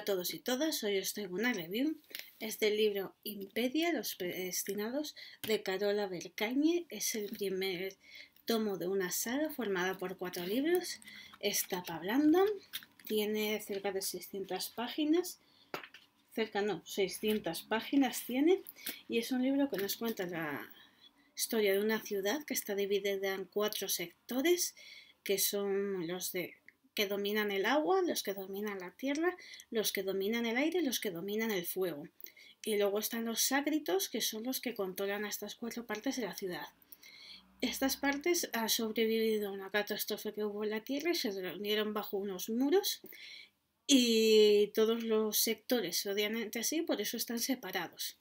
a todos y todas, hoy os traigo una review. Es este del libro Impedia, los predestinados, de Carola Belcañe, Es el primer tomo de una saga formada por cuatro libros. Es tapa blanda, tiene cerca de 600 páginas. Cerca, no, 600 páginas tiene. Y es un libro que nos cuenta la historia de una ciudad que está dividida en cuatro sectores, que son los de dominan el agua, los que dominan la tierra, los que dominan el aire, los que dominan el fuego. Y luego están los sácritos, que son los que controlan a estas cuatro partes de la ciudad. Estas partes han sobrevivido a una catástrofe que hubo en la Tierra y se reunieron bajo unos muros y todos los sectores se odian entre sí, por eso están separados.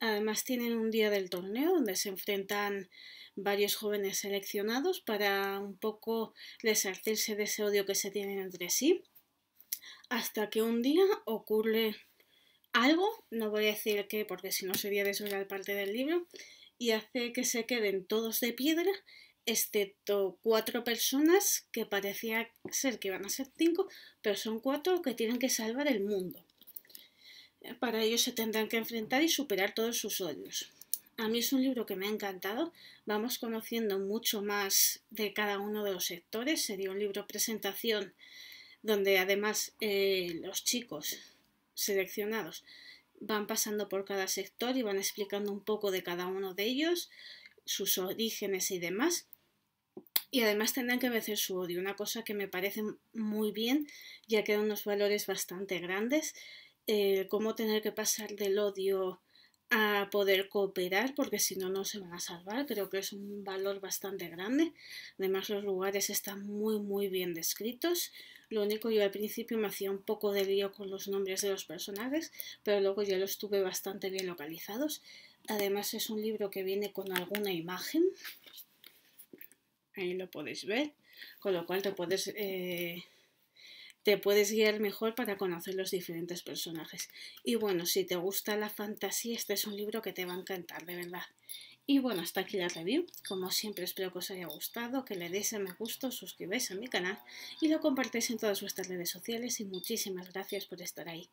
Además tienen un día del torneo donde se enfrentan varios jóvenes seleccionados para un poco deshacerse de ese odio que se tienen entre sí. Hasta que un día ocurre algo, no voy a decir qué porque si no sería desvelar parte del libro, y hace que se queden todos de piedra, excepto cuatro personas que parecía ser que iban a ser cinco, pero son cuatro que tienen que salvar el mundo. Para ello se tendrán que enfrentar y superar todos sus odios. A mí es un libro que me ha encantado. Vamos conociendo mucho más de cada uno de los sectores. Sería un libro presentación donde además eh, los chicos seleccionados van pasando por cada sector y van explicando un poco de cada uno de ellos, sus orígenes y demás. Y además tendrán que vencer su odio, una cosa que me parece muy bien, ya que da unos valores bastante grandes cómo tener que pasar del odio a poder cooperar, porque si no, no se van a salvar. Creo que es un valor bastante grande. Además, los lugares están muy, muy bien descritos. Lo único, yo al principio me hacía un poco de lío con los nombres de los personajes, pero luego ya los tuve bastante bien localizados. Además, es un libro que viene con alguna imagen. Ahí lo podéis ver. Con lo cual te puedes eh, te puedes guiar mejor para conocer los diferentes personajes. Y bueno, si te gusta la fantasía, este es un libro que te va a encantar, de verdad. Y bueno, hasta aquí la review. Como siempre, espero que os haya gustado, que le deis a me gusto suscribáis a mi canal y lo compartáis en todas vuestras redes sociales. Y muchísimas gracias por estar ahí.